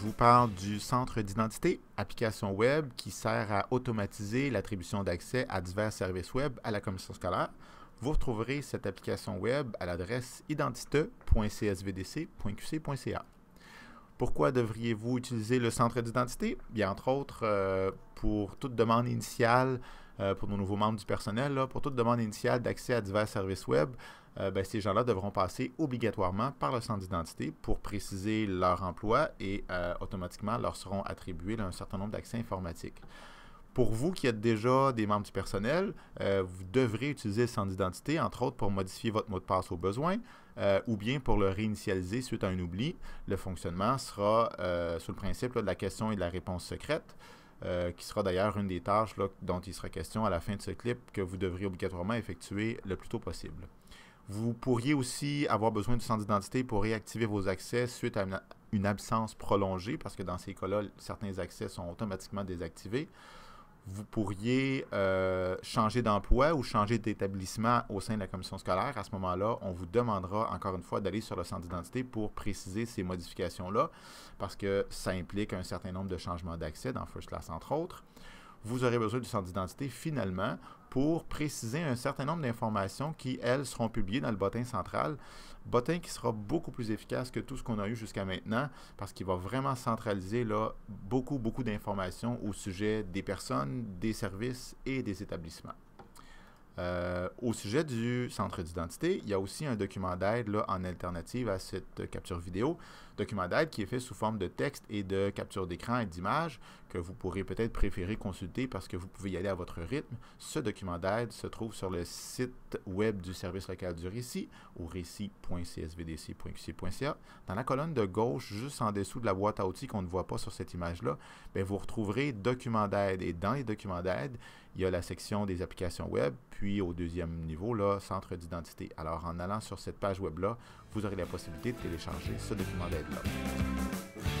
Je vous parle du centre d'identité, application web qui sert à automatiser l'attribution d'accès à divers services web à la commission scolaire. Vous retrouverez cette application web à l'adresse identite.csvdc.qc.ca. Pourquoi devriez-vous utiliser le centre d'identité? Bien, entre autres, euh, pour toute demande initiale, euh, pour nos nouveaux membres du personnel, pour toute demande initiale d'accès à divers services web, euh, ben, ces gens-là devront passer obligatoirement par le centre d'identité pour préciser leur emploi et euh, automatiquement leur seront attribués un certain nombre d'accès informatiques. Pour vous qui êtes déjà des membres du personnel, euh, vous devrez utiliser le centre d'identité, entre autres pour modifier votre mot de passe au besoin ou bien pour le réinitialiser suite à un oubli. Le fonctionnement sera sous le principe de la question et de la réponse secrète, qui sera d'ailleurs une des tâches dont il sera question à la fin de ce clip que vous devrez obligatoirement effectuer le plus tôt possible. Vous pourriez aussi avoir besoin du centre d'identité pour réactiver vos accès suite à une, absence prolongée, parce que dans ces cas-là, certains accès sont automatiquement désactivés. Vous pourriez euh, changer d'emploi ou changer d'établissement au sein de la commission scolaire. À ce moment-là, on vous demandera encore une fois d'aller sur le centre d'identité pour préciser ces modifications-là, parce que ça implique un certain nombre de changements d'accès dans First Class, entre autres vous aurez besoin du centre d'identité finalement pour préciser un certain nombre d'informations qui, elles, seront publiées dans le bottin central. Bottin qui sera beaucoup plus efficace que tout ce qu'on a eu jusqu'à maintenant parce qu'il va vraiment centraliser là, beaucoup, beaucoup d'informations au sujet des personnes, des services et des établissements. Euh, au sujet du centre d'identité, il y a aussi un document d'aide en alternative à cette euh, capture vidéo. Document d'aide qui est fait sous forme de texte et de capture d'écran et d'image que vous pourrez peut-être préférer consulter parce que vous pouvez y aller à votre rythme. Ce document d'aide se trouve sur le site web du service local du récit au récit.csvdc.qc.ca. Dans la colonne de gauche, juste en dessous de la boîte à outils qu'on ne voit pas sur cette image-là, ben, vous retrouverez document d'aide et dans les documents d'aide, il y a la section des applications web, puis au deuxième niveau, le centre d'identité. Alors en allant sur cette page web-là, vous aurez la possibilité de télécharger ce document d'aide-là.